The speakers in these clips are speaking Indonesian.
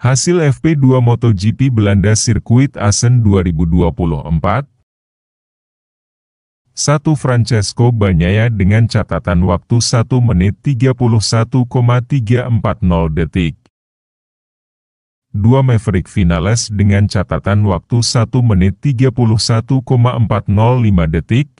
Hasil FP2 MotoGP Belanda Sirkuit Assen 2024 1. Francesco Banyaya dengan catatan waktu 1 menit 31,340 detik. 2. Maverick Vinales dengan catatan waktu 1 menit 31,405 detik.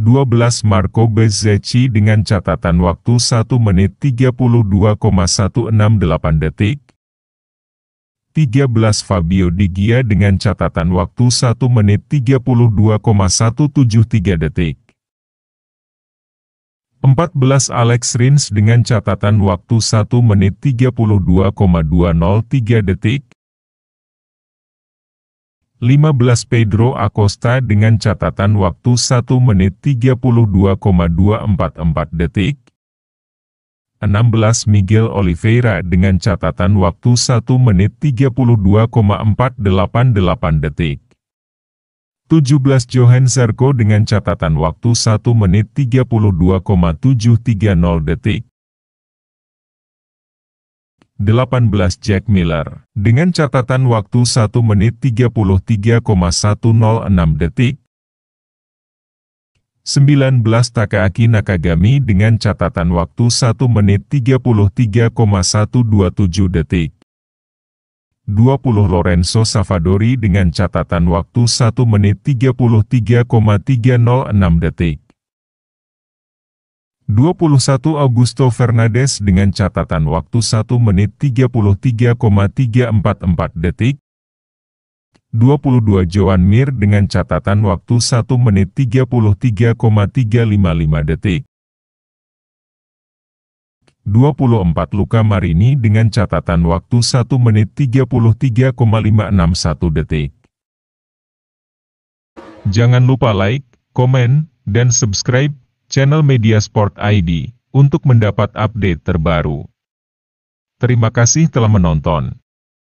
12 Marco Bezzecchi dengan catatan waktu 1 menit 32,168 detik. 13 Fabio Di Gia dengan catatan waktu 1 menit 32,173 detik. 14 Alex Rins dengan catatan waktu 1 menit 32,203 detik. 15 Pedro Acosta dengan catatan waktu 1 menit 32,244 detik. 16 Miguel Oliveira dengan catatan waktu 1 menit 32,488 detik. 17 Johan Zarco dengan catatan waktu 1 menit 32,730 detik. 18 Jack Miller. Dengan catatan waktu 1 menit 33,106 detik, 19 Takaaki Nakagami dengan catatan waktu 1 menit 33,127 detik. 20 Lorenzo Savadori dengan catatan waktu 1 menit 33,306 detik. 21 Augusto Fernandes dengan catatan waktu 1 menit 33,344 detik, 22 Joan Mir dengan catatan waktu 1 menit 33,355 detik, 24 Luka Marini dengan catatan waktu 1 menit 33,561 detik. Jangan lupa like, komen, dan subscribe channel Media Sport ID, untuk mendapat update terbaru. Terima kasih telah menonton.